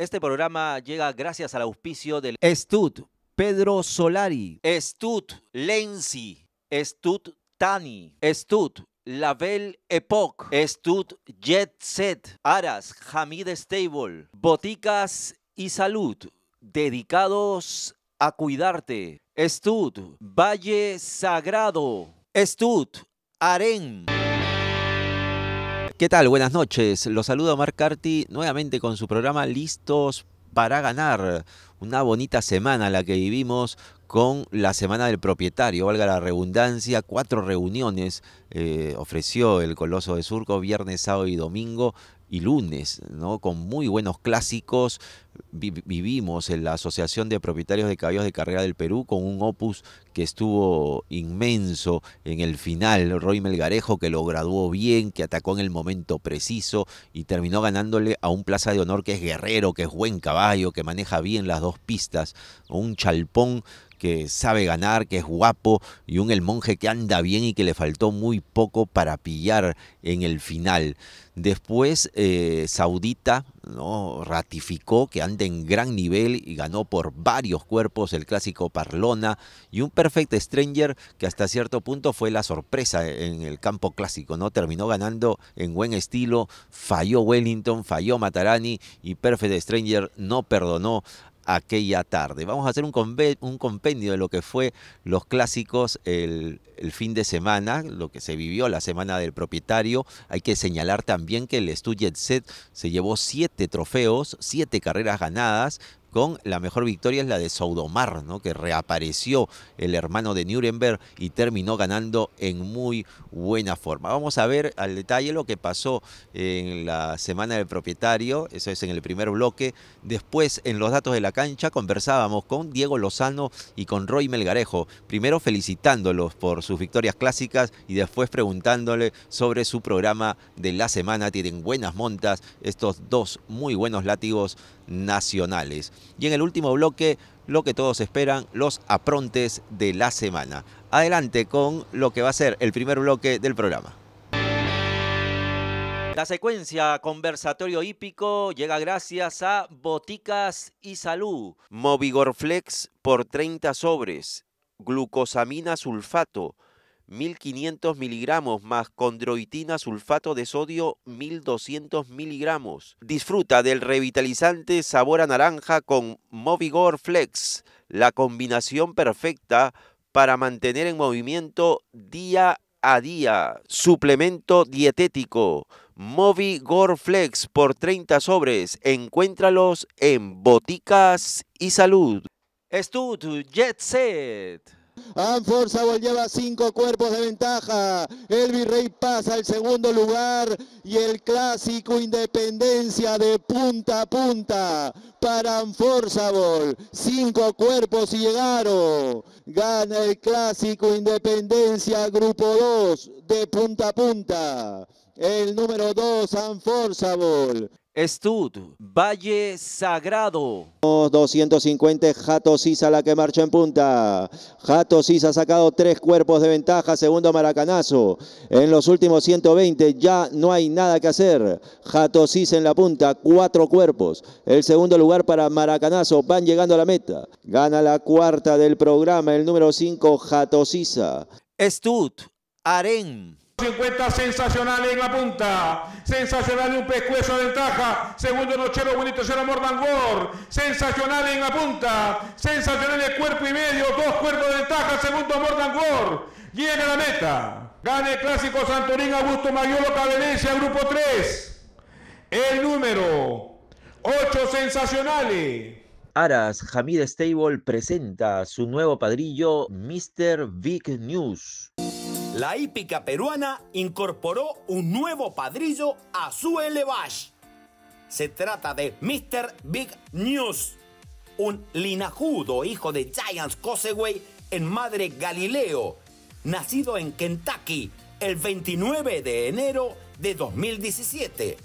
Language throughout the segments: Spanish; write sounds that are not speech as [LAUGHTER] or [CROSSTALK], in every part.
Este programa llega gracias al auspicio del Estud Pedro Solari, Estud Lenzi, Estud Tani, Estud Label Epoch, Estud Jet Set, Aras, Hamid Stable, Boticas y Salud, dedicados a cuidarte. Estud Valle Sagrado, Estud Arén ¿Qué tal? Buenas noches. Los saludo Mark Carty nuevamente con su programa Listos para ganar. Una bonita semana la que vivimos con la semana del propietario, valga la redundancia, cuatro reuniones eh, ofreció el Coloso de Surco, viernes, sábado y domingo y lunes, ¿no? Con muy buenos clásicos, vivimos en la Asociación de Propietarios de Caballos de Carrera del Perú con un opus que estuvo inmenso en el final. Roy Melgarejo que lo graduó bien, que atacó en el momento preciso y terminó ganándole a un plaza de honor que es guerrero, que es buen caballo, que maneja bien las dos pistas. Un chalpón que sabe ganar, que es guapo, y un el monje que anda bien y que le faltó muy poco para pillar en el final. Después, eh, Saudita ¿no? ratificó que anda en gran nivel y ganó por varios cuerpos el clásico Parlona y un perfect stranger que hasta cierto punto fue la sorpresa en el campo clásico, ¿no? Terminó ganando en buen estilo, falló Wellington, falló Matarani y perfect stranger no perdonó aquella tarde. Vamos a hacer un, un compendio de lo que fue los clásicos el, fin de semana, lo que se vivió la semana del propietario. Hay que señalar también que el Studio Set se llevó siete trofeos, siete carreras ganadas, con la mejor victoria es la de Saudomar, ¿no? que reapareció el hermano de Nuremberg y terminó ganando en muy buena forma. Vamos a ver al detalle lo que pasó en la semana del propietario, eso es en el primer bloque. Después, en los datos de la cancha, conversábamos con Diego Lozano y con Roy Melgarejo, primero felicitándolos por sus victorias clásicas y después preguntándole sobre su programa de la semana. Tienen buenas montas estos dos muy buenos látigos nacionales. Y en el último bloque, lo que todos esperan, los aprontes de la semana. Adelante con lo que va a ser el primer bloque del programa. La secuencia conversatorio hípico llega gracias a Boticas y Salud, Movigorflex por 30 sobres, glucosamina sulfato, 1.500 miligramos más condroitina sulfato de sodio 1.200 miligramos. Disfruta del revitalizante sabor a naranja con Movigor Flex, la combinación perfecta para mantener en movimiento día a día. Suplemento dietético. Movigor Flex por 30 sobres. Encuéntralos en Boticas y Salud. Estud Jet Set. Anforza lleva cinco cuerpos de ventaja. El Virrey pasa al segundo lugar y el clásico Independencia de punta a punta para Anforza Cinco cuerpos y llegaron. Gana el clásico Independencia Grupo 2 de punta a punta. El número 2, Anforzabol. Estud, Valle Sagrado. 250 Jato la que marcha en punta. Jato ha sacado tres cuerpos de ventaja, segundo Maracanazo. En los últimos 120 ya no hay nada que hacer. Jato en la punta, cuatro cuerpos. El segundo lugar para Maracanazo, van llegando a la meta. Gana la cuarta del programa, el número 5 Jato Estud, Aren. 50 sensacional en la punta. Sensacional un pescuezo de ventaja. Segundo Nochero, Bonito, y Morgan Gore, Sensacional en la punta. Sensacional de cuerpo y medio. Dos cuerpos de ventaja. Segundo Gore, Llega la meta. gana el clásico Santorín Augusto Mayolo Cadenencia, grupo 3. El número 8 sensacionales. Aras Hamid Stable presenta su nuevo padrillo, Mr. Big News. La hípica peruana incorporó un nuevo padrillo a su elevage. Se trata de Mr. Big News, un linajudo hijo de Giants Coseway en Madre Galileo, nacido en Kentucky el 29 de enero de 2017.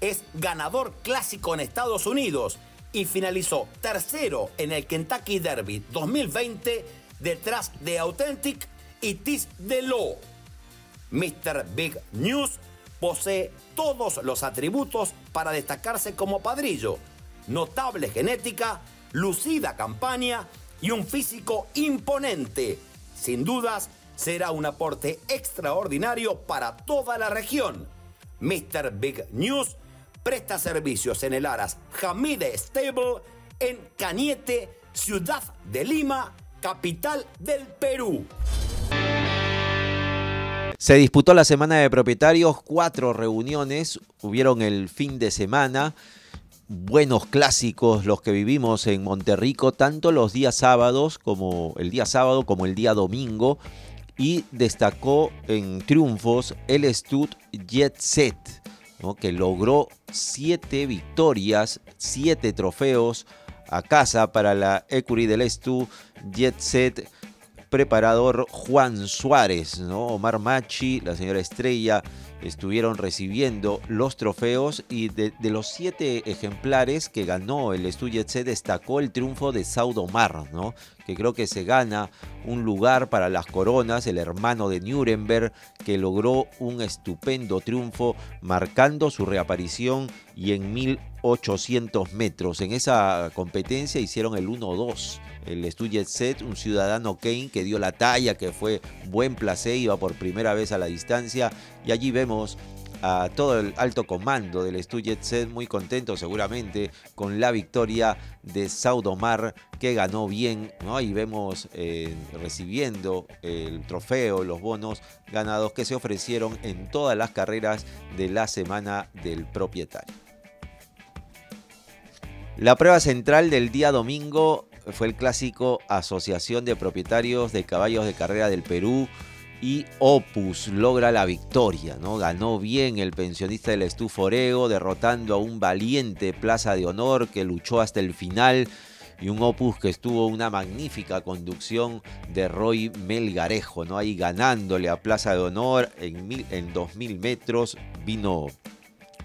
Es ganador clásico en Estados Unidos y finalizó tercero en el Kentucky Derby 2020 detrás de Authentic It is the Lo. Mr. Big News posee todos los atributos para destacarse como padrillo. Notable genética, lucida campaña y un físico imponente. Sin dudas, será un aporte extraordinario para toda la región. Mr. Big News presta servicios en el Aras Jamide Stable en Cañete, ciudad de Lima, capital del Perú. Se disputó la semana de propietarios, cuatro reuniones hubieron el fin de semana. Buenos clásicos los que vivimos en Monterrico, tanto los días sábados como el día sábado como el día domingo. Y destacó en triunfos el Stud Jet Set, que logró siete victorias, siete trofeos a casa para la ECURI del Stud Jet Set preparador Juan Suárez, ¿no? Omar Machi, la señora Estrella, estuvieron recibiendo los trofeos y de, los siete ejemplares que ganó el Studio se destacó el triunfo de Saudomar, ¿no? que creo que se gana un lugar para las coronas, el hermano de Nuremberg, que logró un estupendo triunfo marcando su reaparición y en 1800 metros. En esa competencia hicieron el 1-2. El Studio Set, un ciudadano Kane que dio la talla, que fue buen placer, iba por primera vez a la distancia y allí vemos a todo el alto comando del Stujet Set muy contento seguramente con la victoria de Saudomar que ganó bien ¿no? y vemos eh, recibiendo el trofeo, los bonos ganados que se ofrecieron en todas las carreras de la semana del propietario. La prueba central del día domingo fue el clásico Asociación de Propietarios de Caballos de Carrera del Perú y Opus logra la victoria, ¿no? Ganó bien el pensionista del estuforeo, derrotando a un valiente Plaza de Honor que luchó hasta el final y un opus que estuvo una magnífica conducción de Roy Melgarejo, ¿no? Ahí ganándole a Plaza de Honor en, mil, 2000 metros, vino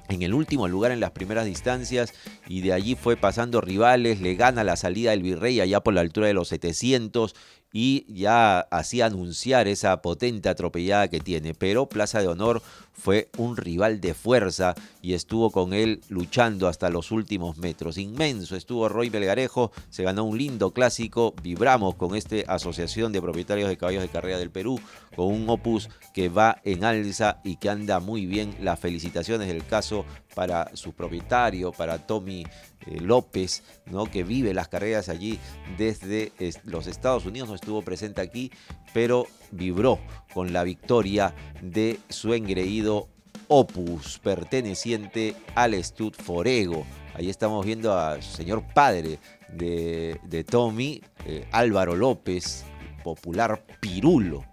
en el último lugar en las primeras distancias y de allí fue pasando rivales, le gana la salida del Virrey allá por la altura de los 700 y ya así anunciar esa potente atropellada que tiene. Pero Plaza de Honor fue un rival de fuerza y estuvo con él luchando hasta los últimos metros. Inmenso estuvo Roy Belgarejo, se ganó un lindo clásico, vibramos con esta Asociación de Propietarios de Caballos de Carrera del Perú, con un opus que va en alza y que anda muy bien. Las felicitaciones del caso para su propietario, para Tommy eh, López, ¿no? que vive las carreras allí desde los Estados Unidos, no estuvo presente aquí, pero vibró con la victoria de su engreído Opus, perteneciente al Stud Forego. Ahí estamos viendo al señor padre de, Tommy, eh, Álvaro López, popular Pirulo.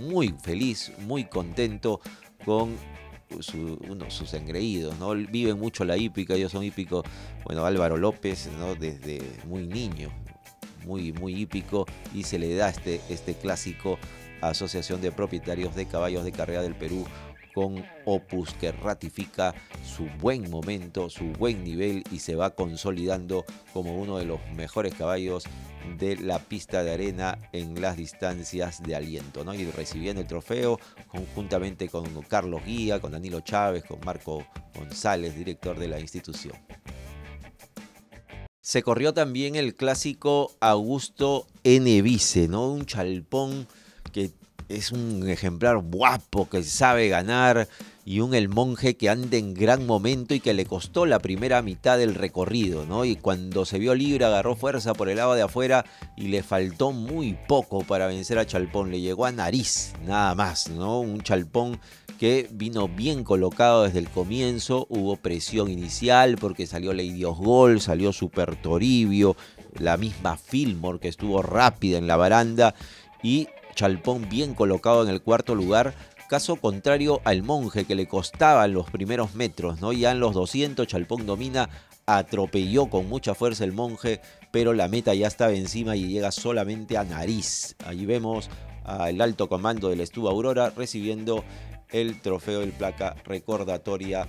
Muy feliz, muy contento con uno, sus engreídos, ¿no? Viven mucho la hípica, ellos son hípicos, bueno, Álvaro López, ¿no? Desde muy niño, muy, muy hípico y se le da este, este clásico Asociación de Propietarios de Caballos de Carrera del Perú con Opus que ratifica su buen momento, su buen nivel y se va consolidando como uno de los mejores caballos de la pista de arena en las distancias de aliento. ¿no? Y recibiendo el trofeo conjuntamente con Carlos Guía, con Danilo Chávez, con Marco González, director de la institución se corrió también el clásico Augusto Vice, ¿no? Un chalpón que es un ejemplar guapo, que sabe ganar, y un El Monje que anda en gran momento y que le costó la primera mitad del recorrido, ¿no? Y cuando se vio libre agarró fuerza por el lado de afuera y le faltó muy poco para vencer a Chalpón, le llegó a nariz, nada más, ¿no? Un Chalpón que vino bien colocado desde el comienzo, hubo presión inicial porque salió Lady Gol, salió Super Toribio, la misma Fillmore que estuvo rápida en la baranda y Chalpón bien colocado en el cuarto lugar. Caso contrario al monje que le costaban los primeros metros, ¿no? Ya en los 200 Chalpón domina, atropelló con mucha fuerza el monje, pero la meta ya estaba encima y llega solamente a nariz. Allí vemos al alto comando del Estuvo Aurora recibiendo el trofeo del placa recordatoria.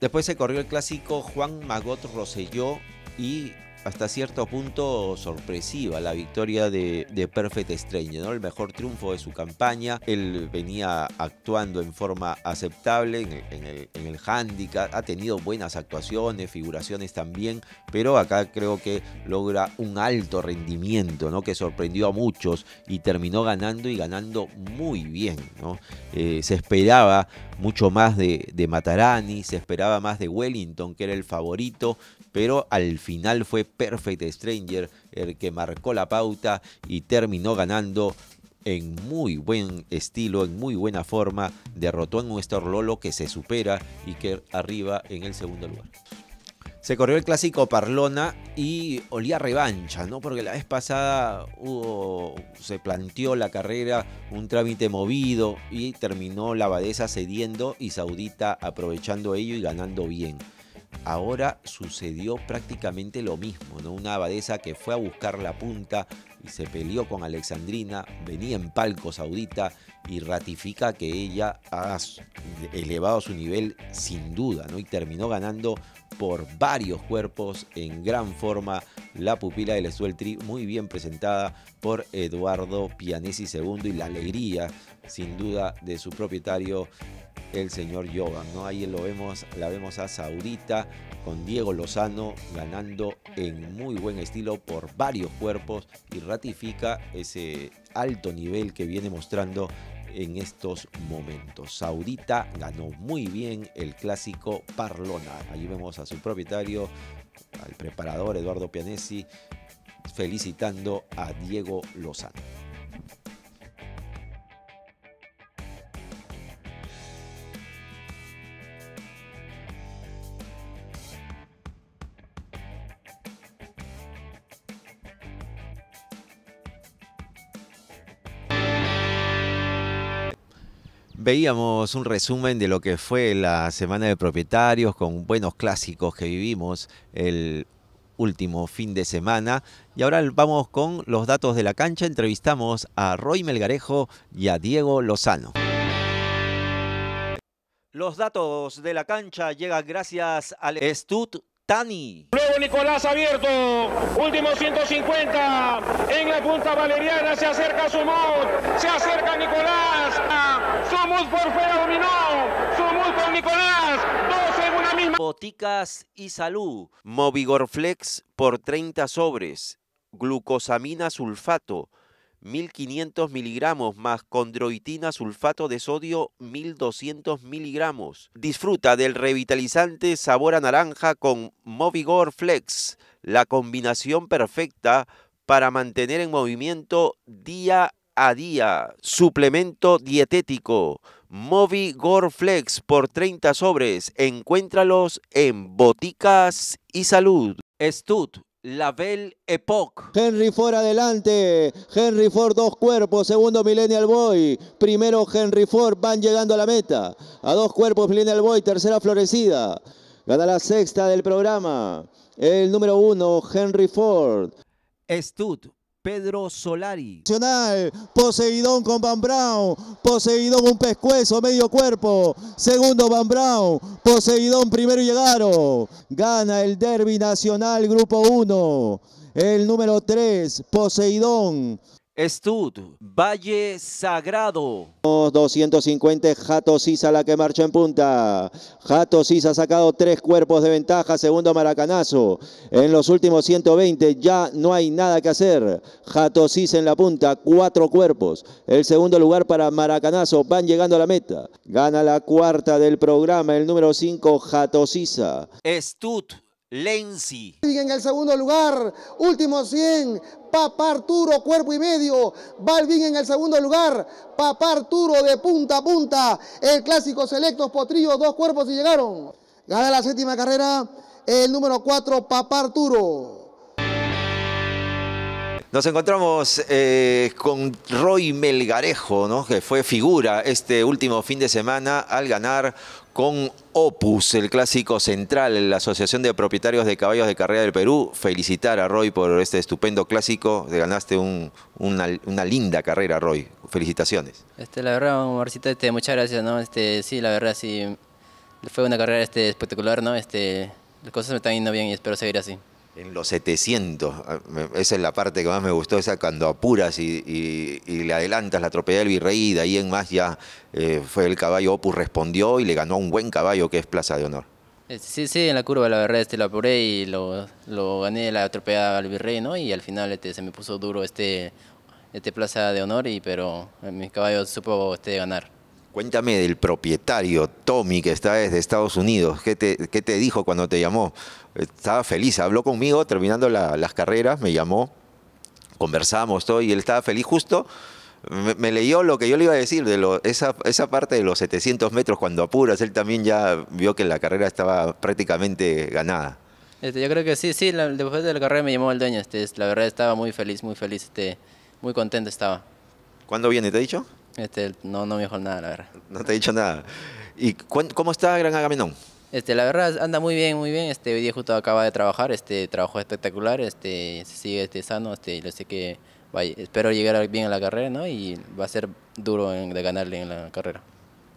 Después se corrió el clásico Juan Magot Roselló y hasta cierto punto sorpresiva la victoria de, de Perfect Strange, ¿no? El mejor triunfo de su campaña. Él venía actuando en forma aceptable en el, handicap. Ha tenido buenas actuaciones, figuraciones también, pero acá creo que logra un alto rendimiento, ¿no? Que sorprendió a muchos y terminó ganando y ganando muy bien, ¿no? Eh, se esperaba mucho más de, de Matarani, se esperaba más de Wellington, que era el favorito, pero al final fue Perfect Stranger el que marcó la pauta y terminó ganando en muy buen estilo, en muy buena forma, derrotó a Nuestro Lolo que se supera y que arriba en el segundo lugar. Se corrió el clásico Parlona y olía revancha, ¿no? Porque la vez pasada se planteó la carrera, un trámite movido y terminó la abadesa cediendo y Saudita aprovechando ello y ganando bien ahora sucedió prácticamente lo mismo, ¿no? Una abadesa que fue a buscar la punta y se peleó con Alexandrina, venía en palco saudita y ratifica que ella ha elevado su nivel sin duda, ¿no? Y terminó ganando por varios cuerpos en gran forma la pupila del Sueltri, muy bien presentada por Eduardo Pianesi II y la alegría sin duda de su propietario, el señor Jovan. ¿no? Ahí lo vemos, la vemos a Saudita con Diego Lozano ganando en muy buen estilo por varios cuerpos y ratifica ese alto nivel que viene mostrando en estos momentos. Saudita ganó muy bien el clásico Parlona. ahí vemos a su propietario, al preparador Eduardo Pianesi, felicitando a Diego Lozano. Veíamos un resumen de lo que fue la semana de propietarios con buenos clásicos que vivimos el último fin de semana. Y ahora vamos con los datos de la cancha. Entrevistamos a Roy Melgarejo y a Diego Lozano. Los datos de la cancha llegan gracias al Estud. Tani. Luego Nicolás abierto, último 150, en la punta valeriana se acerca Sumut, se acerca Nicolás, ah, Sumut por fuera dominó, Sumut por Nicolás, dos en una misma. Boticas y Salud, Movigorflex por 30 sobres, glucosamina sulfato, 1.500 miligramos más condroitina sulfato de sodio 1.200 miligramos. Disfruta del revitalizante sabor a naranja con Movigor Flex, la combinación perfecta para mantener en movimiento día a día. Suplemento dietético. Movigor Flex por 30 sobres. Encuéntralos en Boticas y Salud. Estud la Belle Époque. Henry Ford adelante. Henry Ford dos cuerpos. Segundo Millennial Boy. Primero Henry Ford. Van llegando a la meta. A dos cuerpos Millennial Boy. Tercera florecida. Gana la sexta del programa. El número uno, Henry Ford. Estud Pedro Solari. Nacional, Poseidón con Van Brown, Poseidón un pescuezo, medio cuerpo, segundo Van Brown, Poseidón primero llegaron, gana el Derby Nacional Grupo 1, el número 3, Poseidón. Estud, Valle Sagrado. 250 Jato Sisa la que marcha en punta. Jato Sisa ha sacado tres cuerpos de ventaja, segundo maracanazo. En los últimos 120 ya no hay nada que hacer. Jato en la punta, cuatro cuerpos. El segundo lugar para maracanazo, van llegando a la meta. Gana la cuarta del programa, el número 5 Jato Sisa. Estud, Lenzi. Sigue en el segundo lugar, último 100, Papá Arturo, cuerpo y medio. Balvin en el segundo lugar. Papá Arturo de punta a punta. El clásico selecto, Potrillo, dos cuerpos y llegaron. Gana la séptima carrera el número 4, Papá Arturo. Nos encontramos eh, con Roy Melgarejo, que fue figura este último fin de semana al ganar con Opus, el clásico central, la Asociación de Propietarios de Caballos de Carrera del Perú. Felicitar a Roy por este estupendo clásico. ganaste una, linda carrera, Roy. Felicitaciones. Este, la verdad, Marcito, este, muchas gracias. ¿no? Este, sí, la verdad, sí. Fue una carrera este, espectacular, ¿no? Este, las cosas me están yendo bien y espero seguir así en los 700. Ah, esa es la parte que más me gustó, esa cuando apuras y, le adelantas la tropeada del virrey, y de ahí en más ya eh, fue el caballo Opus respondió y le ganó un buen caballo que es Plaza de Honor. Eh, sí, sí, en la curva la verdad este lo apuré y lo, gané la atropellada al virrey, Y al final este, se me puso duro este, este plaza de honor, y pero eh, mi caballo supo este, ganar. Cuéntame del propietario, Tommy, que está desde Estados Unidos. ¿Qué te, dijo cuando te llamó? Estaba feliz, habló conmigo terminando las carreras, me llamó, conversamos todo y él estaba feliz justo. Me, leyó lo que yo le iba a decir, de esa, parte de los 700 metros cuando apuras, él también ya vio que la carrera estaba prácticamente ganada. Este, yo creo que sí, sí, después de la carrera me llamó el dueño, este, la verdad estaba muy feliz, muy feliz, este, muy contento estaba. ¿Cuándo viene, te he dicho? Este, no, no me dijo nada, la verdad. No te he dicho nada. ¿Y cómo está Gran Agamenón? Este, la verdad anda muy bien, muy bien. Este, hoy día justo acaba de trabajar, este, trabajo espectacular, este, sigue este, sano, este, lo sé que vaya, espero llegar bien a la carrera, ¿no? Y va a ser duro de ganarle en la carrera.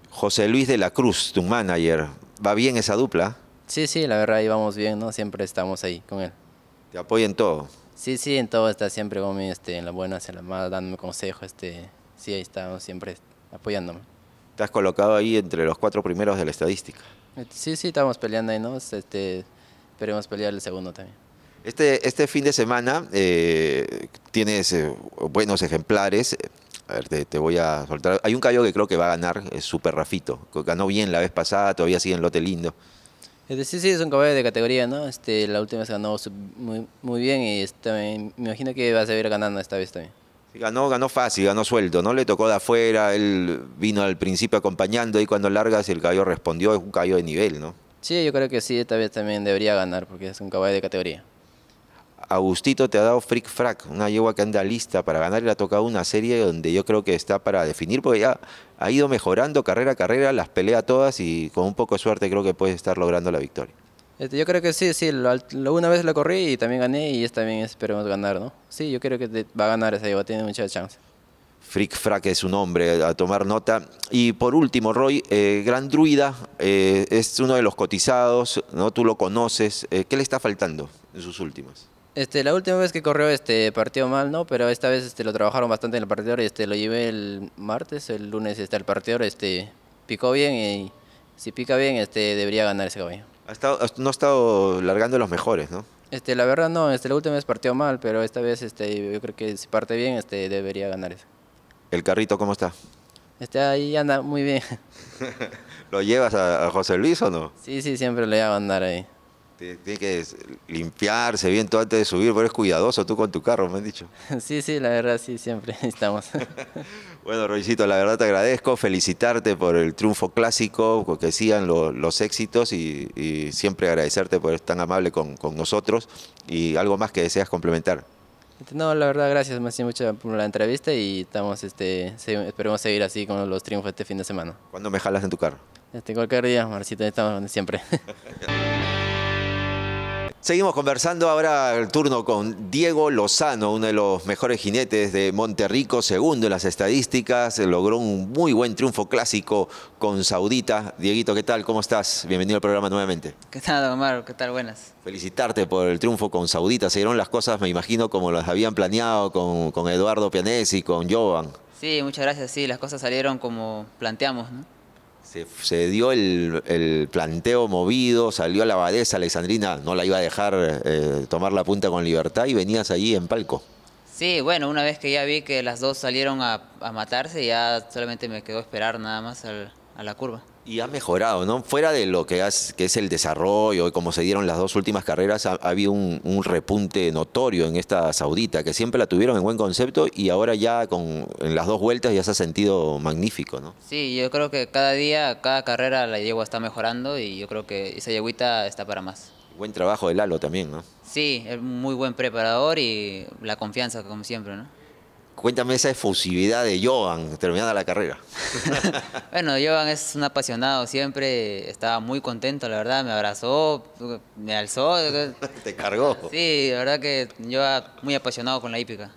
José Luis de la Cruz, tu manager, ¿va bien esa dupla? Sí, sí, la verdad ahí vamos bien, ¿no? Siempre estamos ahí con él. ¿Te apoya en todo? Sí, sí, en todo está siempre conmigo, este, en las buenas, en las malas, dándome consejos, este, sí, ahí estamos siempre apoyándome. Te has colocado ahí entre los cuatro primeros de la estadística. Eh, sí, sí, estamos peleando ahí, ¿no? Este, esperemos pelear el segundo también. Este, este fin de semana eh, tienes eh, buenos ejemplares. A ver, te, voy a soltar. Hay un callo que creo que va a ganar, es Super Rafito. Ganó bien la vez pasada, todavía sigue en lote lindo. Sí, sí, es un caballo de categoría, ¿no? Este, la última se ganó muy, muy bien y me imagino que va a seguir ganando esta vez también. Ganó, ganó fácil, ganó sueldo, no le tocó de afuera, él vino al principio acompañando y cuando largas el caballo respondió, es un caballo de nivel, ¿no? Sí, yo creo que sí, esta vez también debería ganar porque es un caballo de categoría. Agustito te ha dado freak frac, una yegua que anda lista para ganar y le ha tocado una serie donde yo creo que está para definir, porque ya ha ido mejorando carrera a carrera, las pelea todas y con un poco de suerte creo que puede estar logrando la victoria. Este, yo creo que sí, sí, una vez lo corrí y también gané y esta también esperemos ganar, ¿no? Sí, yo creo que va a ganar esa lleva, tiene mucha chance. Frick Frack es su nombre a tomar nota. Y por último, Roy, eh, Gran Druida eh, es uno de los cotizados, ¿no? Tú lo conoces. Eh, ¿Qué le está faltando en sus últimas? Este, la última vez que corrió este partido mal, ¿no? Pero esta vez este, lo trabajaron bastante en el partidor y este, lo llevé el martes, el lunes está el partidor, este, picó bien y si pica bien, este, debería ganar ese caballo no ha estado largando los mejores, ¿no? Este, la verdad no, este, la última vez partió mal, pero esta vez este, yo creo que si parte bien este, debería ganar eso. ¿El carrito cómo está? Está ahí anda muy bien. [LAUGHS] ¿Lo llevas a, José Luis o no? Sí, sí, siempre le voy a andar ahí. Tiene que limpiarse bien todo antes de subir, pero eres cuidadoso tú con tu carro, me han dicho. [LAUGHS] Sí, sí, la verdad, sí, siempre [LAUGHS] estamos. [LAUGHS] bueno, Roycito, la verdad te agradezco, felicitarte por el triunfo clásico, pues, que sigan los éxitos y, siempre agradecerte por ser tan amable con, nosotros y algo más que deseas complementar. No, la verdad, gracias, me mucho por la entrevista y estamos, este, esperemos seguir así con los triunfos este fin de semana. ¿Cuándo me jalas en tu carro? Este, cualquier día, Marcito, estamos siempre. Seguimos conversando ahora el turno con Diego Lozano, uno de los mejores jinetes de Monterrico, segundo en las estadísticas, logró un muy buen triunfo clásico con Saudita. Dieguito, ¿qué tal? ¿Cómo estás? Bienvenido al programa nuevamente. ¿Qué tal, Omar? ¿Qué tal? Buenas. Felicitarte por el triunfo con Saudita. Se las cosas, me imagino, como las habían planeado con, con Eduardo Pianesi, con Jovan. Sí, muchas gracias. Sí, las cosas salieron como planteamos, ¿no? Se, dio el, planteo movido, salió a la abadesa alexandrina, no la iba a dejar eh, tomar la punta con libertad y venías allí en palco. Sí, bueno, una vez que ya vi que las dos salieron a, matarse, ya solamente me quedó esperar nada más a la curva. Y ha mejorado, ¿no? Fuera de lo que, que es el desarrollo y como se dieron las dos últimas carreras, ha, habido un, repunte notorio en esta Saudita, que siempre la tuvieron en buen concepto y ahora ya con en las dos vueltas ya se ha sentido magnífico, ¿no? Sí, yo creo que cada día, cada carrera la yegua está mejorando y yo creo que esa yeguita está para más. Buen trabajo de Lalo también, ¿no? Sí, es muy buen preparador y la confianza, como siempre, ¿no? Cuéntame esa efusividad de Johan terminada la carrera. [LAUGHS] bueno, Johan es un apasionado, siempre estaba muy contento, la verdad, me abrazó, me alzó. [LAUGHS] Te cargó. Sí, la verdad que yo muy apasionado con la hípica.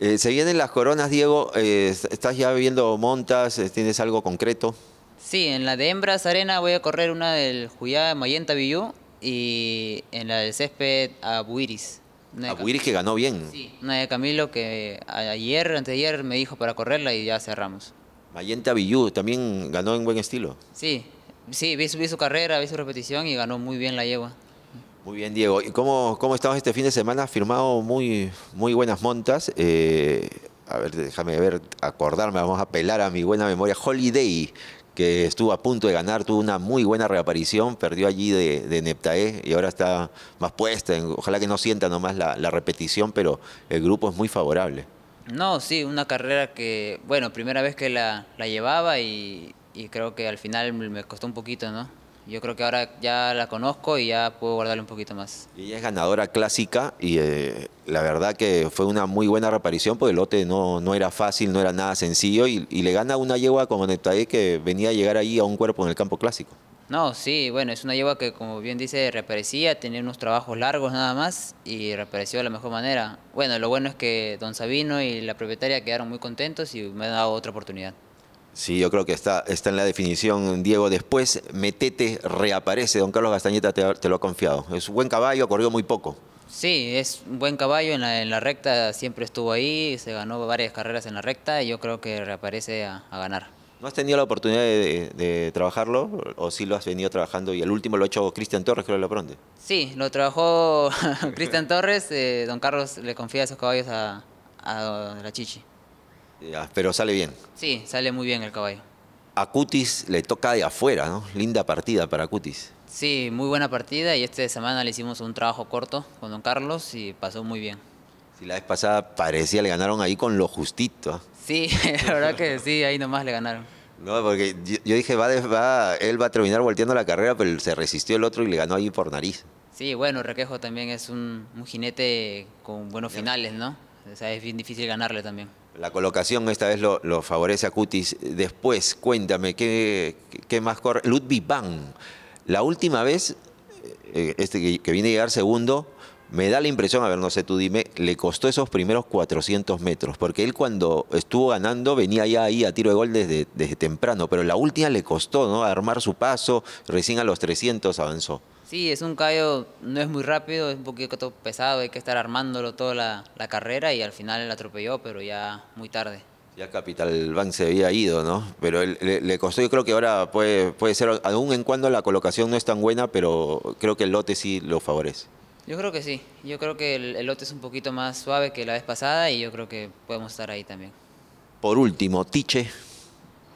Eh, se vienen las coronas, Diego, eh, ¿estás ya viendo montas? Eh, ¿Tienes algo concreto? Sí, en la de Hembras Arena voy a correr una del Juyá Mayenta Villú y en la del Césped a Buiris. Aguirre que ganó bien. Sí, una de Camilo que ayer, anteayer me dijo para correrla y ya cerramos. Mayente Villú también ganó en buen estilo. Sí, sí, vi, su carrera, vi su repetición y ganó muy bien la yegua. Muy bien, Diego. ¿Y cómo, cómo este fin de semana? Firmado muy, muy buenas montas. Eh, a ver, déjame ver, acordarme, vamos a apelar a mi buena memoria. Holiday, que estuvo a punto de ganar, tuvo una muy buena reaparición, perdió allí de, Neptae y ahora está más puesta. Ojalá que no sienta nomás la, repetición, pero el grupo es muy favorable. No, sí, una carrera que, bueno, primera vez que la, llevaba y creo que al final me costó un poquito, ¿no? Yo creo que ahora ya la conozco y ya puedo guardarle un poquito más. ella es ganadora clásica y eh, la verdad que fue una muy buena reparición porque el lote no, no era fácil, no era nada sencillo y, le gana una yegua como Netae que venía a llegar ahí a un cuerpo en el campo clásico. No, sí, bueno, es una yegua que como bien dice reaparecía, tenía unos trabajos largos nada más y reapareció de la mejor manera. Bueno, lo bueno es que don Sabino y la propietaria quedaron muy contentos y me han dado otra oportunidad. Sí, yo creo que está, está en la definición, Diego. Después, Metete reaparece. Don Carlos Gastañeta te, lo ha confiado. Es un buen caballo, corrió muy poco. Sí, es un buen caballo. En la, recta siempre estuvo ahí. Se ganó varias carreras en la recta y yo creo que reaparece a, ganar. ¿No has tenido la oportunidad de, trabajarlo o sí lo has venido trabajando y el último lo ha hecho Cristian Torres, creo, que lo pronto? Sí, lo trabajó [LAUGHS] Cristian Torres. Eh, don Carlos le confía esos caballos a la Chichi. Eh, ah, pero sale bien. Sí, sale muy bien el caballo. A Cutis le toca de afuera, ¿no? Linda partida para Cutis. Sí, muy buena partida y esta semana le hicimos un trabajo corto con Don Carlos y pasó muy bien. si la vez pasada parecía le ganaron ahí con lo justito. Sí, [LAUGHS] la verdad que sí, ahí nomás le ganaron. No, porque yo, dije, va, va, él va a terminar volteando la carrera, pero se resistió el otro y le ganó ahí por nariz. Sí, bueno, Requejo también es un, un jinete con buenos finales, ¿no? O sea, es bien difícil ganarle también. La colocación esta vez lo, favorece a Cutis. Después, cuéntame, ¿qué, qué más corre? Ludwig Van, la última vez, eh, este que viene a llegar segundo, me da la impresión, a ver, no sé, tú dime, le costó esos primeros 400 metros, porque él cuando estuvo ganando venía ya ahí a tiro de gol desde, desde temprano, pero la última le costó, ¿no? Armar su paso, recién a los 300 avanzó. Sí, es un callo, no es muy rápido, es un poquito pesado, hay que estar armándolo toda la, carrera y al final él atropelló, pero ya muy tarde. Ya Capital Bank se había ido, ¿no? Pero le, costó, yo creo que ahora puede, puede ser, aún en cuando la colocación no es tan buena, pero creo que el lote sí lo favorece. Yo creo que sí, yo creo que el, el lote es un poquito más suave que la vez pasada y yo creo que podemos estar ahí también. Por último, Tiche.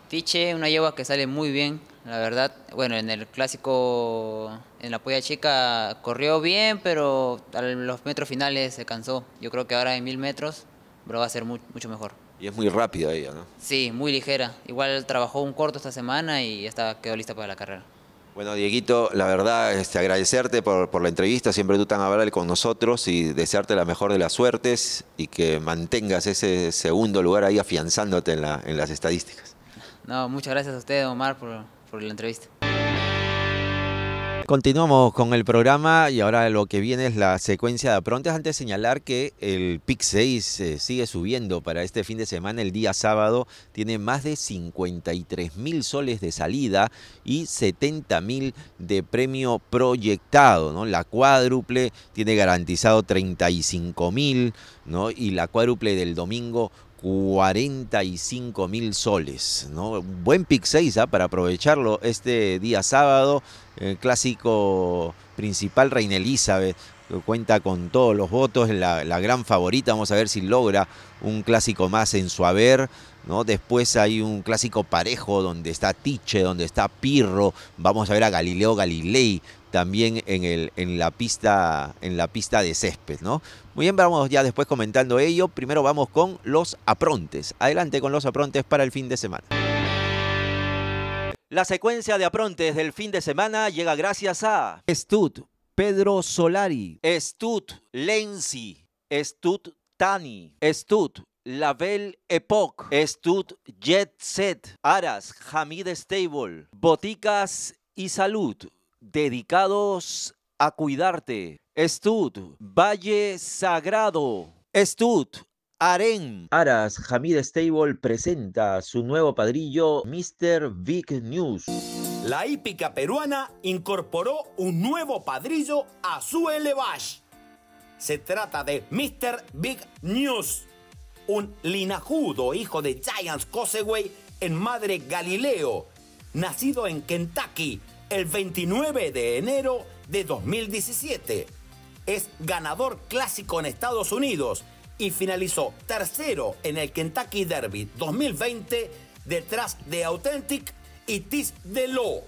Tiche, una yegua que sale muy bien, la verdad. Bueno, en el clásico, en la polla chica, corrió bien, pero a los metros finales se cansó. Yo creo que ahora en mil metros, pero va a ser mucho mejor. Y es muy rápida ella, ¿no? Sí, muy ligera. Igual trabajó un corto esta semana y ya quedó lista para la carrera. Bueno, Dieguito, la verdad, este, agradecerte por, la entrevista, siempre tú tan amable con nosotros y desearte la mejor de las suertes y que mantengas ese segundo lugar ahí afianzándote en, en las estadísticas. No, muchas gracias a usted, Omar, por, por la entrevista. Continuamos con el programa y ahora lo que viene es la secuencia de aprontes. Antes de señalar que el PIC 6 eh, sigue subiendo para este fin de semana, el día sábado, tiene más de 53 mil soles de salida y 70 mil de premio proyectado. ¿no? La cuádruple tiene garantizado 35 mil ¿no? y la cuádruple del domingo 45 mil soles. ¿no? buen pick 6 ¿ah? para aprovecharlo este día sábado. clásico principal Reina Elizabeth cuenta con todos los votos, la, la, gran favorita. Vamos a ver si logra un clásico más en su haber. ¿no? Después hay un clásico parejo donde está Tiche, donde está Pirro. Vamos a ver a Galileo Galilei, también en, el, en, la pista, en la pista de césped, ¿no? Muy bien, vamos ya después comentando ello. Primero vamos con los aprontes. Adelante con los aprontes para el fin de semana. La secuencia de aprontes del fin de semana llega gracias a Stut, Pedro Solari, Stut, Lenzi, Stut, Tani, Stut, Label Epoch, Stut, Jet Set, Aras, Hamid Stable, Boticas y Salud, dedicados a cuidarte. Estud, Valle Sagrado. Estud, Aren. Aras Hamid Stable presenta su nuevo padrillo, Mr. Big News. La hípica peruana incorporó un nuevo padrillo a su elevage... Se trata de Mr. Big News, un linajudo hijo de Giants Coseway en madre Galileo, nacido en Kentucky el 29 de enero de 2017. Es ganador clásico en Estados Unidos y finalizó tercero en el Kentucky Derby 2020 detrás de Authentic y Tis de Lo.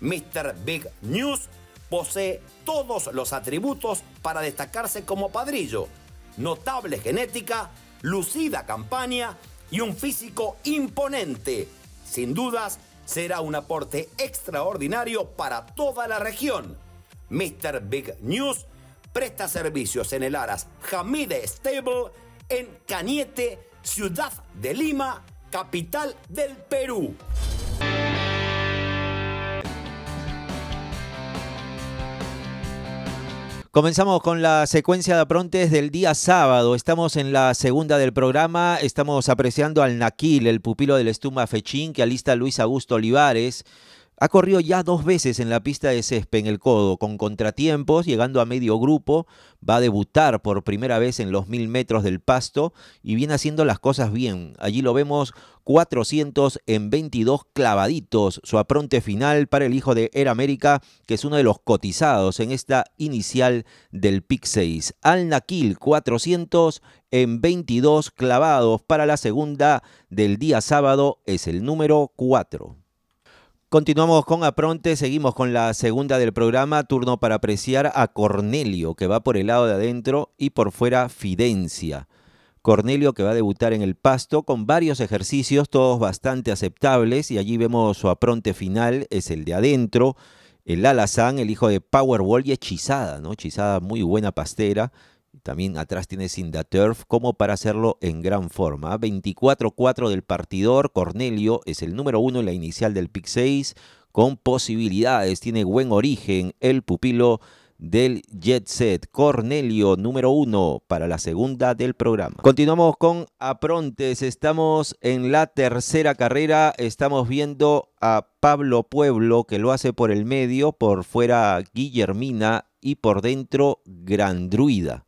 Mr. Big News posee todos los atributos para destacarse como padrillo, notable genética, lucida campaña y un físico imponente. Sin dudas, será un aporte extraordinario para toda la región. Mr. Big News presta servicios en el Aras Jamide Stable en Cañete, ciudad de Lima, capital del Perú. Comenzamos con la secuencia de aprontes del día sábado. Estamos en la segunda del programa. Estamos apreciando al Naquil, el pupilo del estuma Fechín, que alista Luis Augusto Olivares ha corrido ya dos veces en la pista de césped en el codo, con contratiempos, llegando a medio grupo, va a debutar por primera vez en los mil metros del pasto y viene haciendo las cosas bien. Allí lo vemos 400 en 22 clavaditos, su apronte final para el hijo de Era América, que es uno de los cotizados en esta inicial del PIC 6. Al Naquil, 400 en 22 clavados para la segunda del día sábado, es el número 4. Continuamos con Apronte, seguimos con la segunda del programa, turno para apreciar a Cornelio, que va por el lado de adentro y por fuera Fidencia. Cornelio que va a debutar en el pasto con varios ejercicios, todos bastante aceptables, y allí vemos su apronte final, es el de adentro, el alazán, el hijo de Powerball y hechizada, ¿no? Hechizada muy buena pastera también atrás tiene Turf como para hacerlo en gran forma. 24-4 ¿ah? del partidor. Cornelio es el número uno en la inicial del pick 6. Con posibilidades. Tiene buen origen el pupilo del Jet Set. Cornelio, número uno para la segunda del programa. Continuamos con Aprontes. Estamos en la tercera carrera. Estamos viendo a Pablo Pueblo que lo hace por el medio, por fuera Guillermina y por dentro Grandruida.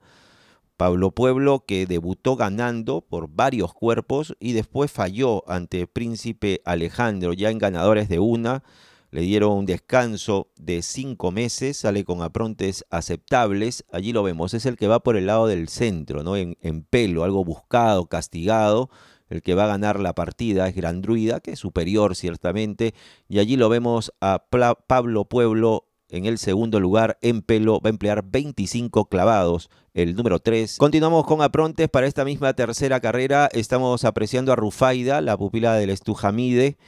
Pablo Pueblo, que debutó ganando por varios cuerpos y después falló ante Príncipe Alejandro, ya en ganadores de una. Le dieron un descanso de cinco meses, sale con aprontes aceptables. Allí lo vemos, es el que va por el lado del centro, ¿no? En, pelo, algo buscado, castigado. El que va a ganar la partida es Grandruida, que es superior ciertamente. Y allí lo vemos a Pablo Pueblo en el segundo lugar, en pelo, va a emplear 25 clavados, el número 3. Continuamos con aprontes para esta misma tercera carrera. Estamos apreciando a Rufaida, la pupila del Estujamide,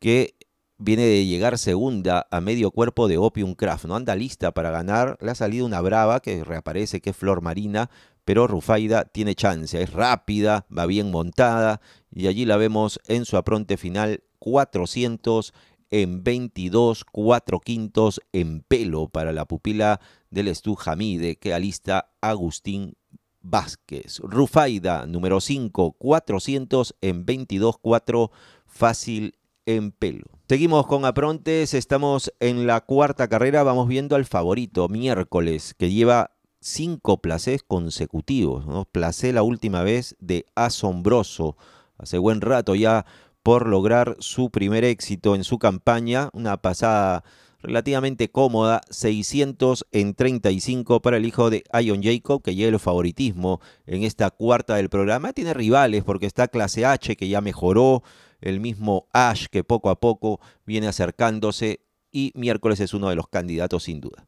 que viene de llegar segunda a medio cuerpo de Opium Craft. No anda lista para ganar. Le ha salido una brava que reaparece, que es Flor Marina. Pero Rufaida tiene chance. Es rápida, va bien montada. Y allí la vemos en su apronte final 400 en 22, 4 quintos en pelo para la pupila del Estujamide que alista Agustín Vázquez. Rufaida, número 5, 400 en 22, 4 fácil en pelo. Seguimos con Aprontes, estamos en la cuarta carrera, vamos viendo al favorito, miércoles, que lleva cinco placés consecutivos. ¿no? Placé la última vez de asombroso. Hace buen rato ya por lograr su primer éxito en su campaña, una pasada relativamente cómoda, 600 en 35 para el hijo de Ion Jacob, que lleva el favoritismo en esta cuarta del programa. Tiene rivales porque está clase H, que ya mejoró, el mismo Ash, que poco a poco viene acercándose, y miércoles es uno de los candidatos sin duda.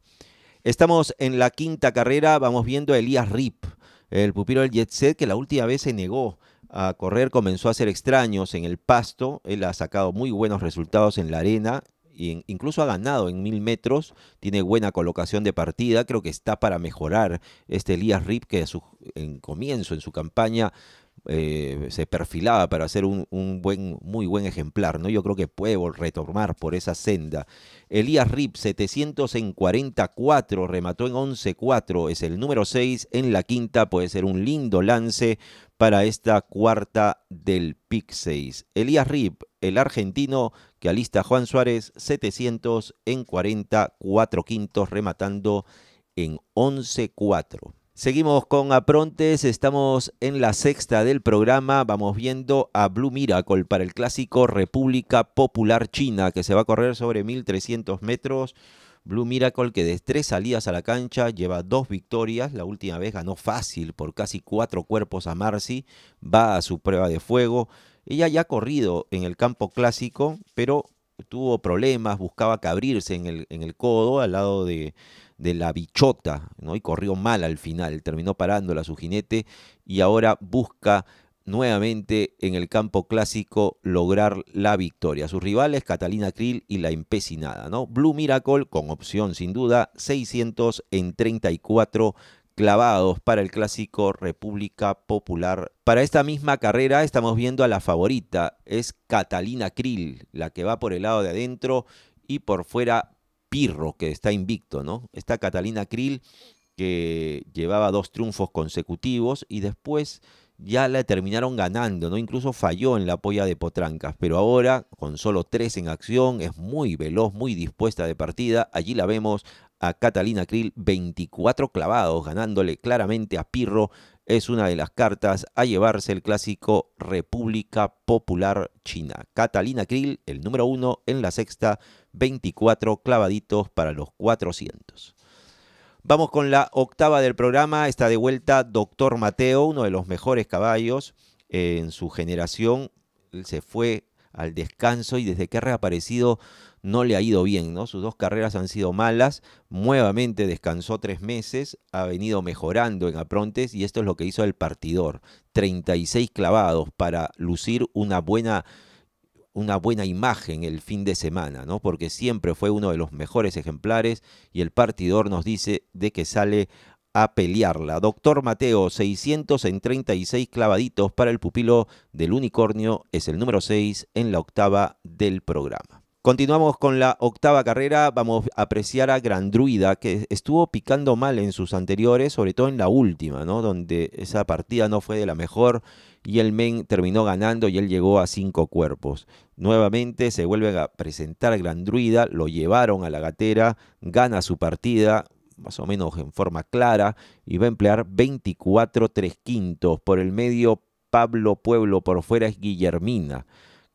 Estamos en la quinta carrera, vamos viendo a Elías Rip, el pupilo del Jet Set, que la última vez se negó a correr, comenzó a ser extraños en el pasto. Él ha sacado muy buenos resultados en la arena. E incluso ha ganado en mil metros, tiene buena colocación de partida, creo que está para mejorar este Elías Rip que en comienzo, en su campaña, eh, se perfilaba para ser un, muy buen ejemplar, ¿no? Yo creo que puede retomar por esa senda. Elías Rip, 700 en 44, remató en 11-4, es el número 6 en la quinta, puede ser un lindo lance para esta cuarta del PIC 6. Elías Rip, el argentino que alista Juan Suárez 700 en 44 4 quintos, rematando en 11-4. Seguimos con Aprontes, estamos en la sexta del programa, vamos viendo a Blue Miracle para el clásico República Popular China que se va a correr sobre 1300 metros. Blue Miracle que de tres salidas a la cancha lleva dos victorias, la última vez ganó fácil por casi cuatro cuerpos a Marcy, va a su prueba de fuego, ella ya ha corrido en el campo clásico, pero tuvo problemas, buscaba cabrirse en el, en el codo al lado de, la bichota, ¿no? Y corrió mal al final, terminó parándola su jinete y ahora busca nuevamente en el campo clásico lograr la victoria. Sus rivales, Catalina Krill y la empecinada, ¿no? Blue Miracle, con opción sin duda, 600 en 34 clavados para el clásico República Popular. Para esta misma carrera estamos viendo a la favorita, es Catalina Krill, la que va por el lado de adentro y por fuera Pirro, que está invicto, ¿no? Está Catalina Krill que llevaba dos triunfos consecutivos y después ya la terminaron ganando, ¿no? Incluso falló en la polla de Potrancas, pero ahora con solo tres en acción es muy veloz, muy dispuesta de partida. Allí la vemos a Catalina Krill, 24 clavados, ganándole claramente a Pirro. Es una de las cartas a llevarse el clásico República Popular China. Catalina Krill, el número uno en la sexta, 24 clavaditos para los 400. Vamos con la octava del programa. Está de vuelta Doctor Mateo, uno de los mejores caballos eh, en su generación. Él se fue al descanso y desde que ha reaparecido no le ha ido bien, ¿no? Sus dos carreras han sido malas, nuevamente descansó tres meses, ha venido mejorando en aprontes y esto es lo que hizo el partidor. 36 clavados para lucir una buena una buena imagen el fin de semana, ¿no? Porque siempre fue uno de los mejores ejemplares y el partidor nos dice de que sale a pelearla. Doctor Mateo, 636 clavaditos para el pupilo del unicornio, es el número 6 en la octava del programa. Continuamos con la octava carrera. Vamos a apreciar a Grandruida, que estuvo picando mal en sus anteriores, sobre todo en la última, ¿no? Donde esa partida no fue de la mejor y el Men terminó ganando y él llegó a cinco cuerpos. Nuevamente se vuelve a presentar Grandruida, lo llevaron a la gatera, gana su partida, más o menos en forma clara, y va a emplear 24 tres quintos. Por el medio, Pablo Pueblo, por fuera es Guillermina.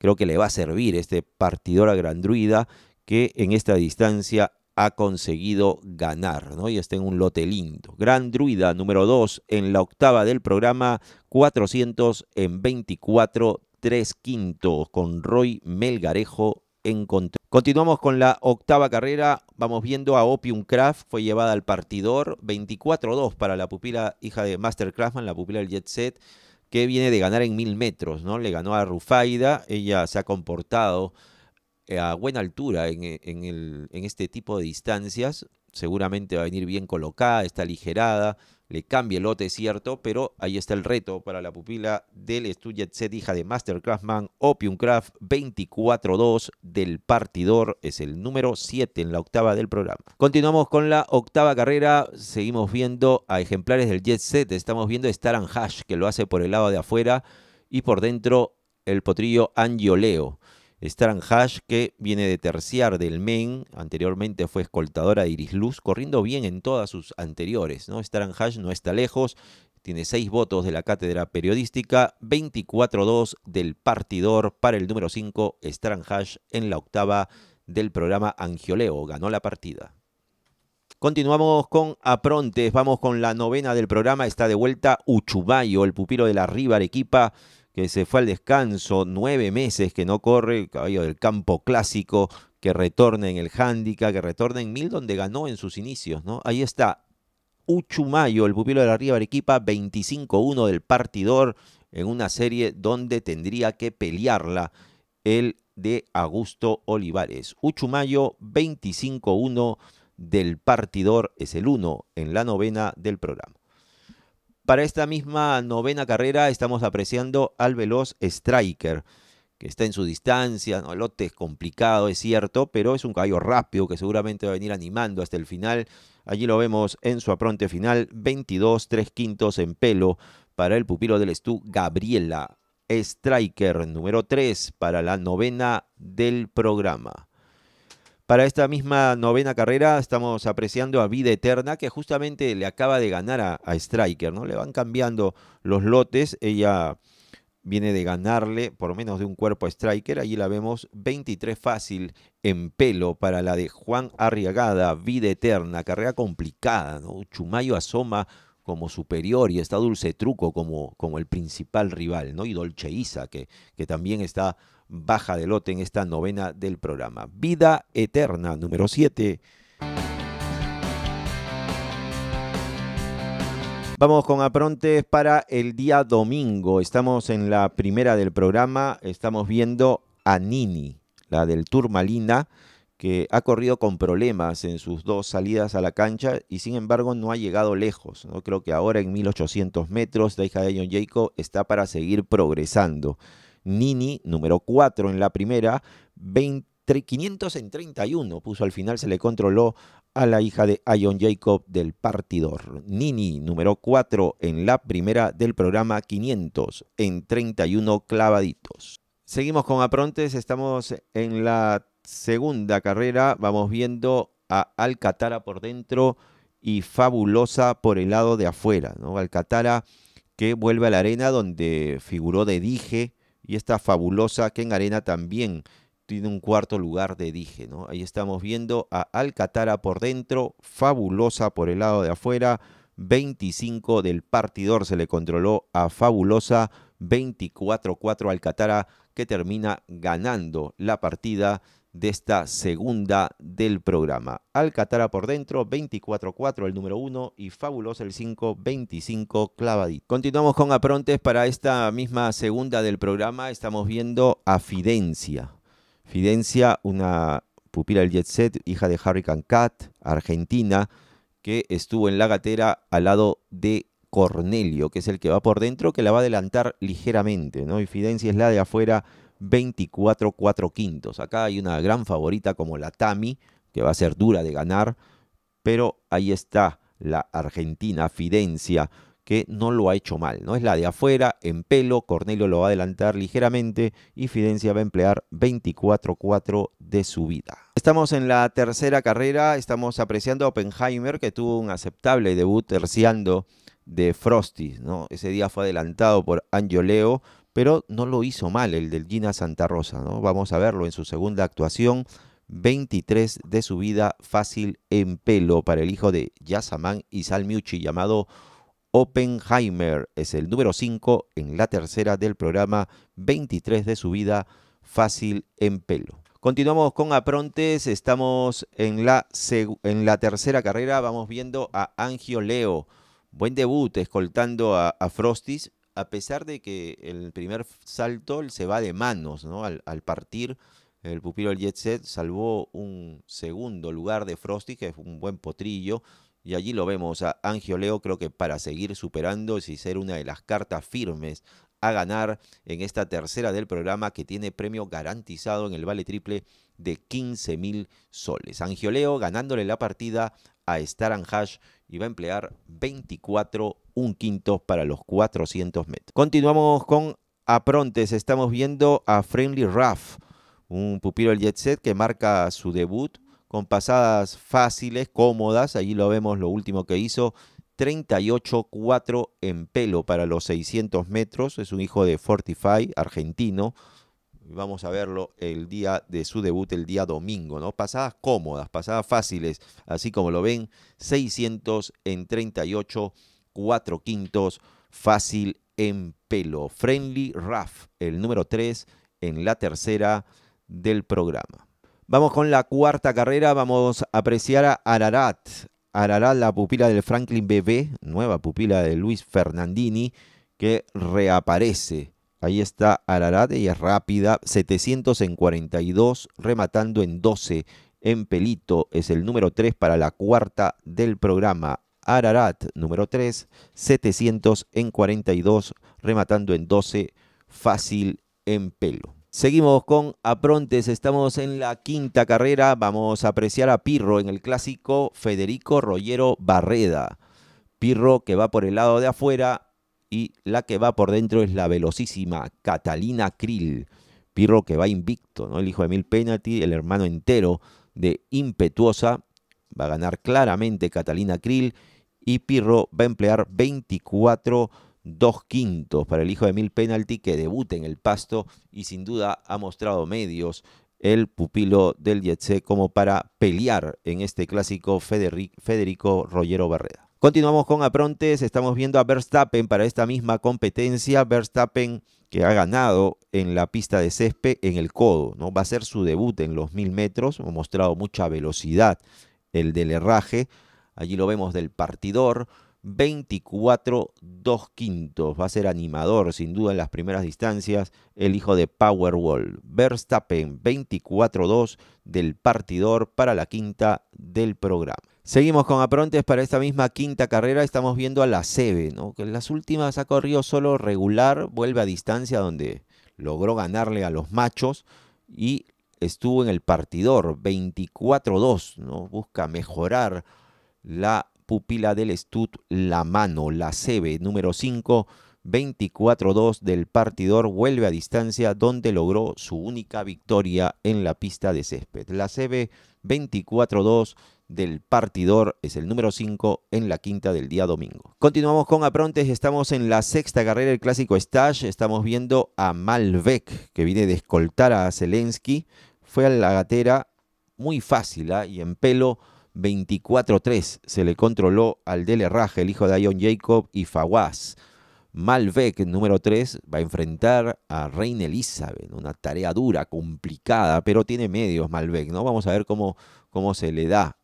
Creo que le va a servir este partidor a Gran Druida que en esta distancia ha conseguido ganar, ¿no? Y está en un lote lindo. Gran Druida, número 2, en la octava del programa, 400 en 24, 3 quintos, con Roy Melgarejo en control. Continuamos con la octava carrera. Vamos viendo a Opium Craft. Fue llevada al partidor. 24-2 para la pupila hija de Master Craftman, la pupila del Jet Set que viene de ganar en mil metros, ¿no? Le ganó a Rufaida, ella se ha comportado eh, a buena altura en, eh, en este tipo de distancias, seguramente va a venir bien colocada, está aligerada, le cambia el lote, cierto, pero ahí está el reto para la pupila del Jet Set, hija de Opium Craft 24-2 del partidor, es el número 7 en la octava del programa. Continuamos con la octava carrera, seguimos viendo a ejemplares del Jet Set, estamos viendo Star and Hash, que lo hace por el lado de afuera, y por dentro el potrillo Angioleo. Stranhash, que viene de terciar del Men, anteriormente fue escoltadora de Iris Luz, corriendo bien en todas sus anteriores. ¿no? Stranhash no está lejos, tiene seis votos de la cátedra periodística, 24-2 del partidor para el número 5, Stranhash, en la octava del programa Angioleo. Ganó la partida. Continuamos con Aprontes, vamos con la novena del programa, está de vuelta Uchubayo, el pupilo de la Riva Arequipa, que se fue al descanso, nueve meses que no corre, el caballo del campo clásico, que retorna en el handicap, que retorna en mil, donde ganó en sus inicios, ¿no? Ahí está. Uchumayo, el pupilo de la Riva Arequipa, 25-1 del partidor, en una serie donde tendría que pelearla el de Augusto Olivares. Uchumayo 25-1 del partidor es el uno en la novena del programa. Para esta misma novena carrera estamos apreciando al veloz Striker, que está en su distancia, ¿no? el lote es complicado, es cierto, pero es un caballo rápido que seguramente va a venir animando hasta el final. Allí lo vemos en su apronte final, 22, 3 quintos en pelo para el pupilo del Stu, Gabriela. Striker número 3 para la novena del programa. Para esta misma novena carrera estamos apreciando a Vida Eterna, que justamente le acaba de ganar a, Striker, ¿no? Le van cambiando los lotes. Ella viene de ganarle por menos de un cuerpo a Striker. Allí la vemos 23 fácil en pelo para la de Juan Arriagada, Vida Eterna, carrera complicada, ¿no? Chumayo asoma como superior y está Dulce Truco como, como el principal rival, ¿no? Y Dolce Isa, que, que también está baja de lote en esta novena del programa. Vida Eterna, número 7. Vamos con aprontes para el día domingo. Estamos en la primera del programa. Estamos viendo a Nini, la del Turmalina, que ha corrido con problemas en sus dos salidas a la cancha y sin embargo no ha llegado lejos. ¿no? Creo que ahora en 1800 metros, la hija de John Jacob está para seguir progresando. Nini, número 4 en la primera, 500 en 31 puso al final, se le controló a la hija de Ion Jacob del partidor. Nini, número 4 en la primera del programa, 500 en 31 clavaditos. Seguimos con aprontes, estamos en la segunda carrera, vamos viendo a Alcatara por dentro y Fabulosa por el lado de afuera. ¿no? Alcatara que vuelve a la arena donde figuró de dije y esta fabulosa que en Arena también tiene un cuarto lugar de dije, ¿no? Ahí estamos viendo a Alcatara por dentro, fabulosa por el lado de afuera, 25 del partidor se le controló a fabulosa, 24-4 Alcatara que termina ganando la partida de esta segunda del programa. Alcatara por dentro, 24-4 el número 1 y Fabulosa el 5, 25 clavadito. Continuamos con aprontes para esta misma segunda del programa. Estamos viendo a Fidencia. Fidencia, una pupila del jet set, hija de Harry Cat, argentina, que estuvo en la gatera al lado de Cornelio, que es el que va por dentro, que la va a adelantar ligeramente, ¿no? Y Fidencia es la de afuera 24 4 quintos. Acá hay una gran favorita como la Tami, que va a ser dura de ganar, pero ahí está la argentina Fidencia, que no lo ha hecho mal, ¿no? Es la de afuera, en pelo, Cornelio lo va a adelantar ligeramente y Fidencia va a emplear 24-4 de su vida Estamos en la tercera carrera, estamos apreciando a Oppenheimer, que tuvo un aceptable debut terciando de Frosty, ¿no? Ese día fue adelantado por Leo, pero no lo hizo mal el del Gina Santa Rosa, ¿no? Vamos a verlo en su segunda actuación, 23 de su vida fácil en pelo para el hijo de Yasaman y Salmiucci llamado Oppenheimer. Es el número 5 en la tercera del programa 23 de su vida fácil en pelo. Continuamos con Aprontes, estamos en la, en la tercera carrera, vamos viendo a Angio Leo. Buen debut escoltando a Frostis, a pesar de que el primer salto se va de manos, Al, partir, el pupilo del Jet Set salvó un segundo lugar de Frosty, que es un buen potrillo. Y allí lo vemos a Angio Leo, creo que para seguir superando y ser una de las cartas firmes a ganar en esta tercera del programa que tiene premio garantizado en el vale triple de 15 mil soles. Angioleo ganándole la partida a Star and Hash y va a emplear 24 un quinto para los 400 metros. Continuamos con aprontes. Estamos viendo a Friendly Ruff, un pupilo del jet set que marca su debut con pasadas fáciles, cómodas. Allí lo vemos, lo último que hizo. 38-4 en pelo para los 600 metros. Es un hijo de Fortify, argentino. Vamos a verlo el día de su debut, el día domingo, ¿no? Pasadas cómodas, pasadas fáciles, así como lo ven, 600 en 38 Cuatro quintos, fácil en pelo. Friendly Raf, el número tres en la tercera del programa. Vamos con la cuarta carrera, vamos a apreciar a Ararat. Ararat, la pupila del Franklin Bebé, nueva pupila de Luis Fernandini, que reaparece. Ahí está Ararat, ella es rápida, 700 en 42, rematando en 12 en pelito. Es el número tres para la cuarta del programa. Ararat, número 3, 700 en 42, rematando en 12, fácil en pelo. Seguimos con Aprontes, estamos en la quinta carrera, vamos a apreciar a Pirro en el clásico Federico Rollero Barreda. Pirro que va por el lado de afuera y la que va por dentro es la velocísima Catalina Krill. Pirro que va invicto, ¿no? El hijo de Mil Penati, el hermano entero de Impetuosa, va a ganar claramente Catalina Krill y Pirro va a emplear 24 dos quintos para el hijo de mil Penalty que debute en el pasto y sin duda ha mostrado medios el pupilo del Yetse como para pelear en este clásico Federico Rollero Barreda. Continuamos con aprontes, estamos viendo a Verstappen para esta misma competencia, Verstappen que ha ganado en la pista de césped en el codo, ¿no? va a ser su debut en los mil metros, ha mostrado mucha velocidad el del herraje, allí lo vemos del partidor, 24 2 quintos. Va a ser animador, sin duda, en las primeras distancias, el hijo de Powerwall. Verstappen, 24-2 del partidor para la quinta del programa. Seguimos con aprontes para esta misma quinta carrera. Estamos viendo a la Seve, que en las últimas ha corrido solo regular, vuelve a distancia donde logró ganarle a los machos y estuvo en el partidor 24-2, ¿no? Busca mejorar la pupila del Stud La Mano, la CB número 5, 24-2 del partidor, vuelve a distancia donde logró su única victoria en la pista de césped. La CB 24-2 del partidor es el número 5 en la quinta del día domingo. Continuamos con Aprontes, estamos en la sexta carrera del clásico Stash, estamos viendo a Malbec que viene de escoltar a Zelensky, fue a la gatera muy fácil ¿ah? y en pelo 24-3 se le controló al Dele Raje, el hijo de Ion Jacob y Fawaz. Malbec, número 3, va a enfrentar a Reina Elizabeth, una tarea dura, complicada, pero tiene medios Malbec, ¿no? Vamos a ver cómo, cómo se le da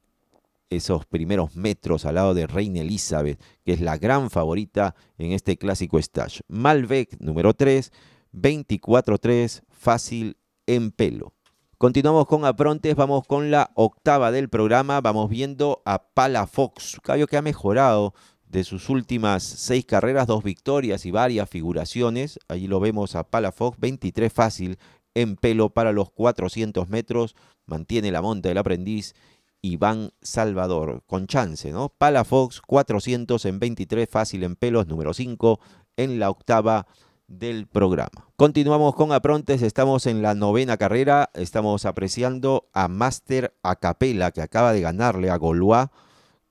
esos primeros metros al lado de Reina Elizabeth, que es la gran favorita en este clásico stage. Malbec, número 3, 24-3, fácil en pelo. Continuamos con Aprontes, vamos con la octava del programa, vamos viendo a Palafox, caballo que ha mejorado de sus últimas seis carreras, dos victorias y varias figuraciones. Allí lo vemos a Palafox, 23 fácil en pelo para los 400 metros, mantiene la monta del aprendiz Iván Salvador, con chance, ¿no? Palafox, 400 en 23 fácil en pelos, número 5 en la octava del programa. Continuamos con Aprontes, estamos en la novena carrera, estamos apreciando a Master Acapela que acaba de ganarle a Golois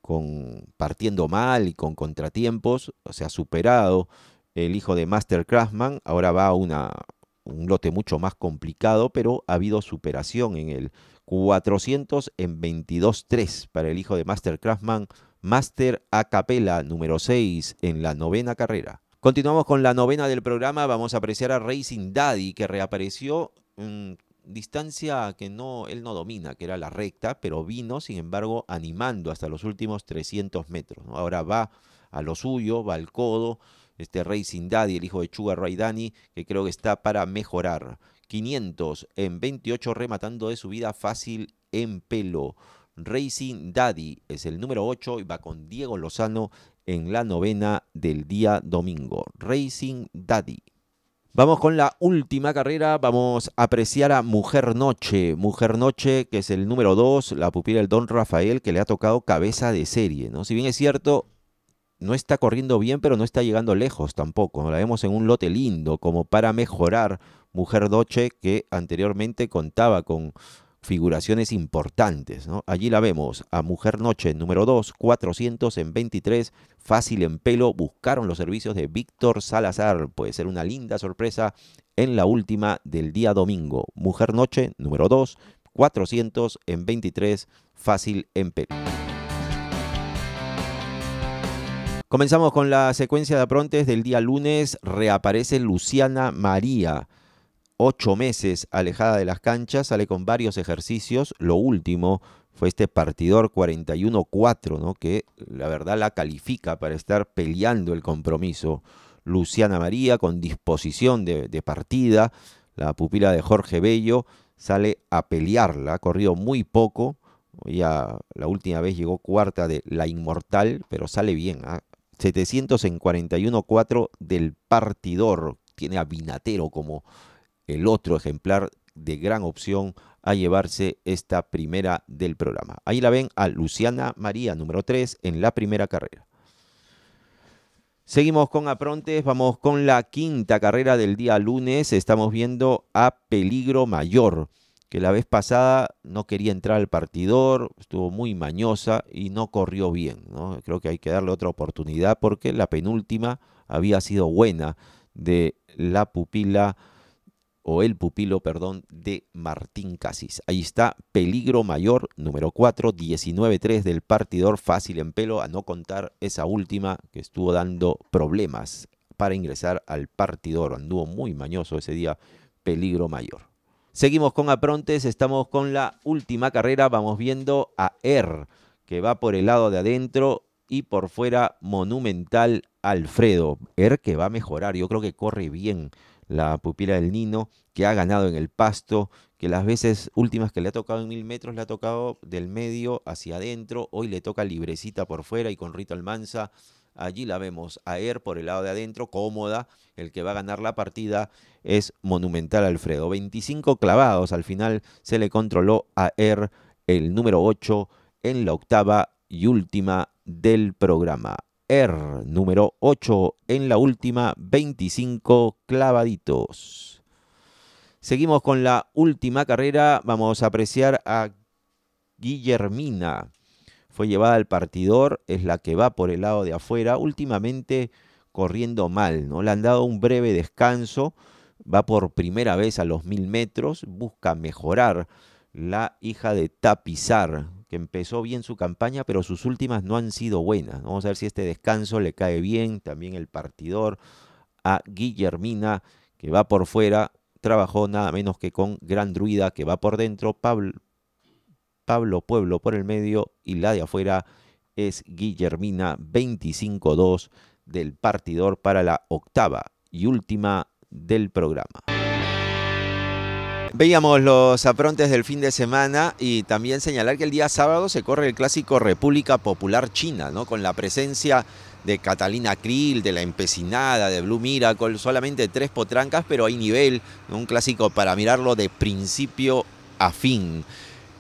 con partiendo mal y con contratiempos, o sea, superado el hijo de Master Craftsman, ahora va a una, un lote mucho más complicado, pero ha habido superación en el 400 en 22-3 para el hijo de Master Craftsman, Master Acapela número 6 en la novena carrera. Continuamos con la novena del programa. Vamos a apreciar a Racing Daddy, que reapareció en distancia que no, él no domina, que era la recta, pero vino, sin embargo, animando hasta los últimos 300 metros. Ahora va a lo suyo, va al codo. Este Racing Daddy, el hijo de Chuga Dani, que creo que está para mejorar. 500 en 28, rematando de su vida fácil en pelo. Racing Daddy es el número 8 y va con Diego Lozano en la novena del día domingo. Racing Daddy. Vamos con la última carrera, vamos a apreciar a Mujer Noche, Mujer Noche que es el número 2, la pupila del Don Rafael que le ha tocado cabeza de serie, ¿no? Si bien es cierto, no está corriendo bien, pero no está llegando lejos tampoco. La vemos en un lote lindo como para mejorar Mujer Noche que anteriormente contaba con figuraciones importantes. ¿no? Allí la vemos a Mujer Noche número 2, 400 en 23, fácil en pelo. Buscaron los servicios de Víctor Salazar. Puede ser una linda sorpresa en la última del día domingo. Mujer Noche número 2, 400 en 23, fácil en pelo. Comenzamos con la secuencia de aprontes del día lunes. Reaparece Luciana María ocho meses alejada de las canchas, sale con varios ejercicios. Lo último fue este partidor 41-4, ¿no? que la verdad la califica para estar peleando el compromiso. Luciana María con disposición de, partida, la pupila de Jorge Bello sale a pelearla, ha corrido muy poco, ya la última vez llegó cuarta de La Inmortal, pero sale bien, 700 ¿ah? en 41-4 del partidor, tiene a Vinatero como el otro ejemplar de gran opción a llevarse esta primera del programa. Ahí la ven a Luciana María, número 3, en la primera carrera. Seguimos con aprontes, vamos con la quinta carrera del día lunes. Estamos viendo a Peligro Mayor, que la vez pasada no quería entrar al partidor, estuvo muy mañosa y no corrió bien. Creo que hay que darle otra oportunidad porque la penúltima había sido buena de la pupila o el pupilo, perdón, de Martín Casis. Ahí está, peligro mayor, número 4, 19-3 del partidor fácil en pelo, a no contar esa última que estuvo dando problemas para ingresar al partidor. Anduvo muy mañoso ese día, peligro mayor. Seguimos con Aprontes, estamos con la última carrera, vamos viendo a Er, que va por el lado de adentro y por fuera Monumental Alfredo. Er que va a mejorar, yo creo que corre bien la pupila del Nino, que ha ganado en el pasto, que las veces últimas que le ha tocado en mil metros le ha tocado del medio hacia adentro, hoy le toca librecita por fuera y con Rito Almanza. Allí la vemos a Air er por el lado de adentro, cómoda. El que va a ganar la partida es Monumental Alfredo. 25 clavados, al final se le controló a er el número 8 en la octava y última del programa. R número 8 en la última 25 clavaditos. Seguimos con la última carrera, vamos a apreciar a Guillermina. Fue llevada al partidor, es la que va por el lado de afuera, últimamente corriendo mal, ¿no? Le han dado un breve descanso, va por primera vez a los mil metros, busca mejorar la hija de Tapizar, que empezó bien su campaña, pero sus últimas no han sido buenas. Vamos a ver si este descanso le cae bien. También el partidor a Guillermina, que va por fuera, trabajó nada menos que con Gran Druida, que va por dentro. Pablo, Pablo Pueblo por el medio y la de afuera es Guillermina 25-2 del partidor para la octava y última del programa. Veíamos los aprontes del fin de semana y también señalar que el día sábado se corre el clásico República Popular China, ¿no? Con la presencia de Catalina Krill, de La Empecinada, de Blue Miracle, solamente tres potrancas, pero hay nivel, un clásico para mirarlo de principio a fin.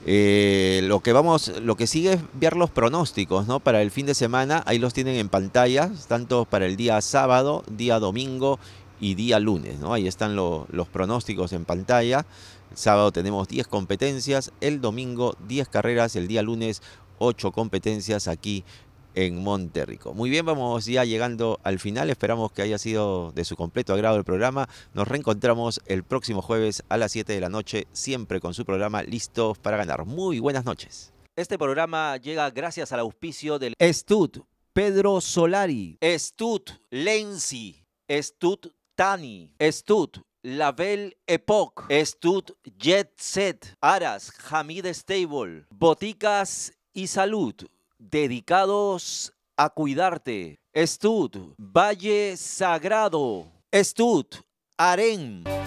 Eh, lo que vamos, lo que sigue es ver los pronósticos, ¿no? Para el fin de semana, ahí los tienen en pantalla, tanto para el día sábado, día domingo y día lunes, ¿no? Ahí están los pronósticos en pantalla. sábado tenemos 10 competencias, el domingo 10 carreras, el día lunes 8 competencias aquí en Monterrico. Muy bien, vamos ya llegando al final. Esperamos que haya sido de su completo agrado el programa. Nos reencontramos el próximo jueves a las 7 de la noche, siempre con su programa Listos para Ganar. Muy buenas noches. Este programa llega gracias al auspicio del Estud Pedro Solari, Estud Lenzi, Estud... Tani, ESTUD Label Epoch, ESTUD Jet Set, Aras, Hamid Stable, Boticas y Salud, dedicados a cuidarte. ESTUD Valle Sagrado, ESTUD AREN.